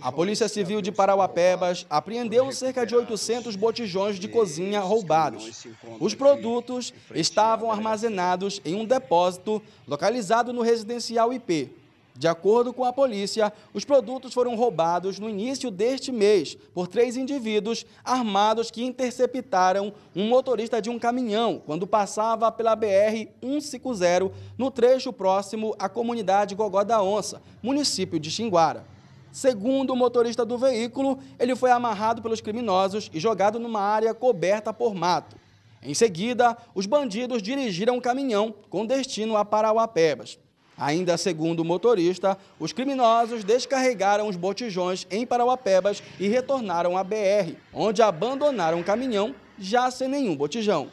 A Polícia Civil de Parauapebas apreendeu cerca de 800 botijões de cozinha roubados. Os produtos estavam armazenados em um depósito localizado no residencial IP. De acordo com a polícia, os produtos foram roubados no início deste mês por três indivíduos armados que interceptaram um motorista de um caminhão quando passava pela BR-150 no trecho próximo à comunidade Gogó da Onça, município de Xinguara. Segundo o motorista do veículo, ele foi amarrado pelos criminosos e jogado numa área coberta por mato. Em seguida, os bandidos dirigiram um caminhão com destino a Parauapebas. Ainda segundo o motorista, os criminosos descarregaram os botijões em Parauapebas e retornaram à BR, onde abandonaram o caminhão já sem nenhum botijão.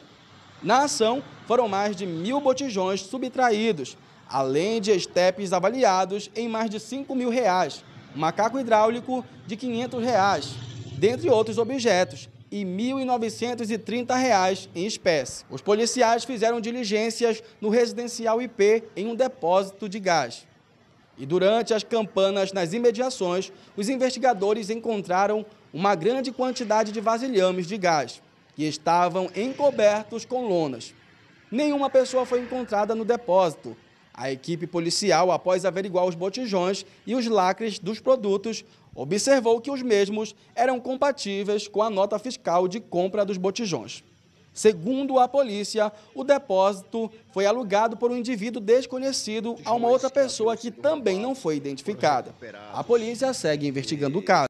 Na ação, foram mais de mil botijões subtraídos, além de estepes avaliados em mais de 5 mil reais, macaco hidráulico de R$ 500, reais, dentre outros objetos, e R$ reais em espécie. Os policiais fizeram diligências no residencial IP em um depósito de gás. E durante as campanas nas imediações, os investigadores encontraram uma grande quantidade de vasilhames de gás, que estavam encobertos com lonas. Nenhuma pessoa foi encontrada no depósito, a equipe policial, após averiguar os botijões e os lacres dos produtos, observou que os mesmos eram compatíveis com a nota fiscal de compra dos botijões. Segundo a polícia, o depósito foi alugado por um indivíduo desconhecido a uma outra pessoa que também não foi identificada. A polícia segue investigando o caso.